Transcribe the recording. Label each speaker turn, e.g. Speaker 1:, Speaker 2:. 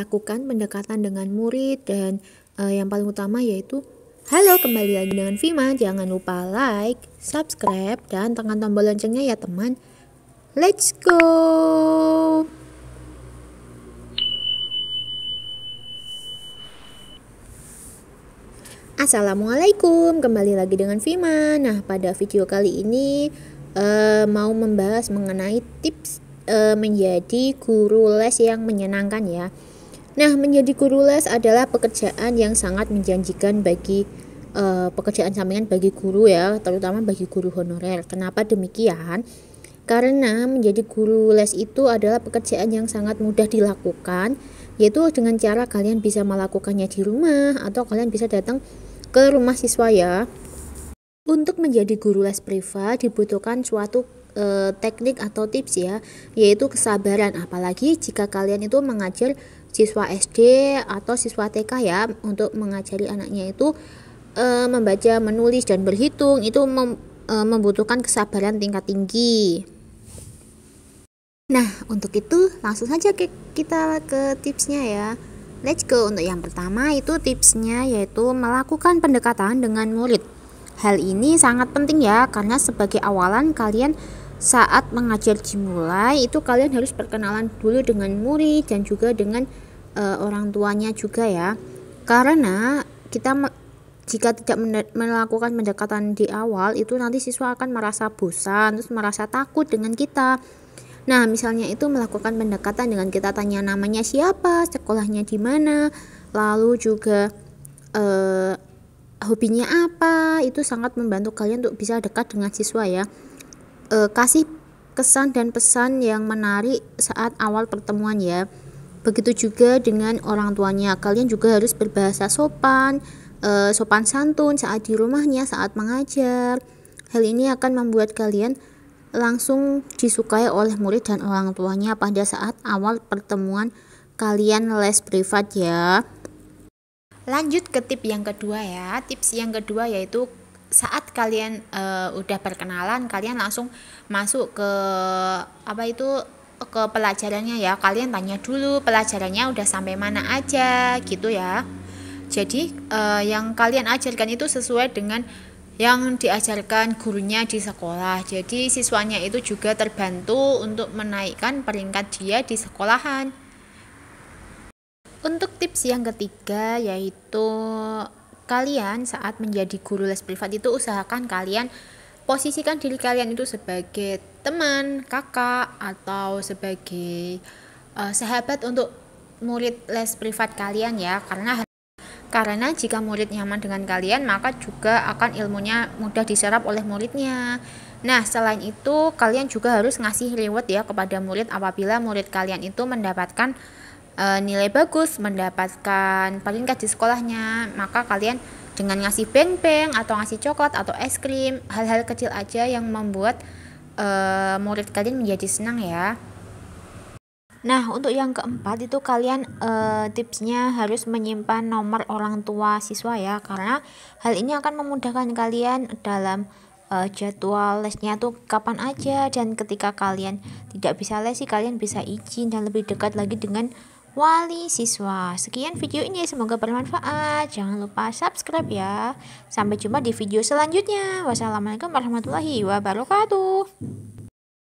Speaker 1: lakukan pendekatan dengan murid dan uh, yang paling utama yaitu Halo, kembali lagi dengan Vima. Jangan lupa like, subscribe, dan tekan tombol loncengnya ya teman. Let's go! Assalamualaikum, kembali lagi dengan Vima. Nah, pada video kali ini uh, mau membahas mengenai tips uh, menjadi guru les yang menyenangkan ya. Nah, menjadi guru les adalah pekerjaan yang sangat menjanjikan bagi uh, pekerjaan sampingan bagi guru ya, terutama bagi guru honorer. Kenapa demikian? Karena menjadi guru les itu adalah pekerjaan yang sangat mudah dilakukan, yaitu dengan cara kalian bisa melakukannya di rumah atau kalian bisa datang ke rumah siswa ya. Untuk menjadi guru les privat dibutuhkan suatu e, teknik atau tips ya, yaitu kesabaran apalagi jika kalian itu mengajar siswa SD atau siswa TK ya untuk mengajari anaknya itu e, membaca, menulis dan berhitung itu mem, e, membutuhkan kesabaran tingkat tinggi. Nah, untuk itu langsung saja ke, kita ke tipsnya ya. Let's go untuk yang pertama itu tipsnya yaitu melakukan pendekatan dengan murid. Hal ini sangat penting ya karena sebagai awalan kalian saat mengajar dimulai itu kalian harus perkenalan dulu dengan murid dan juga dengan e, orang tuanya juga ya karena kita jika tidak melakukan pendekatan di awal itu nanti siswa akan merasa bosan terus merasa takut dengan kita nah misalnya itu melakukan pendekatan dengan kita tanya namanya siapa sekolahnya di mana lalu juga eh, hobinya apa itu sangat membantu kalian untuk bisa dekat dengan siswa ya e, kasih kesan dan pesan yang menarik saat awal pertemuan ya. Begitu juga dengan orang tuanya. Kalian juga harus berbahasa sopan, e, sopan santun saat di rumahnya, saat mengajar. Hal ini akan membuat kalian langsung disukai oleh murid dan orang tuanya pada saat awal pertemuan kalian les privat ya. Lanjut ke tip yang kedua ya. Tips yang kedua yaitu saat kalian uh, udah berkenalan, kalian langsung masuk ke apa itu ke pelajarannya ya kalian tanya dulu pelajarannya udah sampai mana aja gitu ya jadi uh, yang kalian ajarkan itu sesuai dengan yang diajarkan gurunya di sekolah jadi siswanya itu juga terbantu untuk menaikkan peringkat dia di sekolahan untuk tips yang ketiga yaitu kalian saat menjadi guru les privat itu usahakan kalian posisikan diri kalian itu sebagai teman, kakak atau sebagai uh, sahabat untuk murid les privat kalian ya karena karena jika murid nyaman dengan kalian maka juga akan ilmunya mudah diserap oleh muridnya nah selain itu kalian juga harus ngasih reward ya kepada murid apabila murid kalian itu mendapatkan e, nilai bagus, mendapatkan peringkat di sekolahnya, maka kalian dengan ngasih beng-beng atau ngasih coklat atau es krim, hal-hal kecil aja yang membuat e, murid kalian menjadi senang ya. Nah, untuk yang keempat itu kalian eh, tipsnya harus menyimpan nomor orang tua siswa ya karena hal ini akan memudahkan kalian dalam uh, jadwal lesnya tuh kapan aja dan ketika kalian tidak bisa les sih kalian bisa izin dan lebih dekat lagi dengan wali siswa. Sekian video ini, semoga bermanfaat. Jangan lupa subscribe ya. Sampai jumpa di video selanjutnya. Wassalamualaikum warahmatullahi wabarakatuh.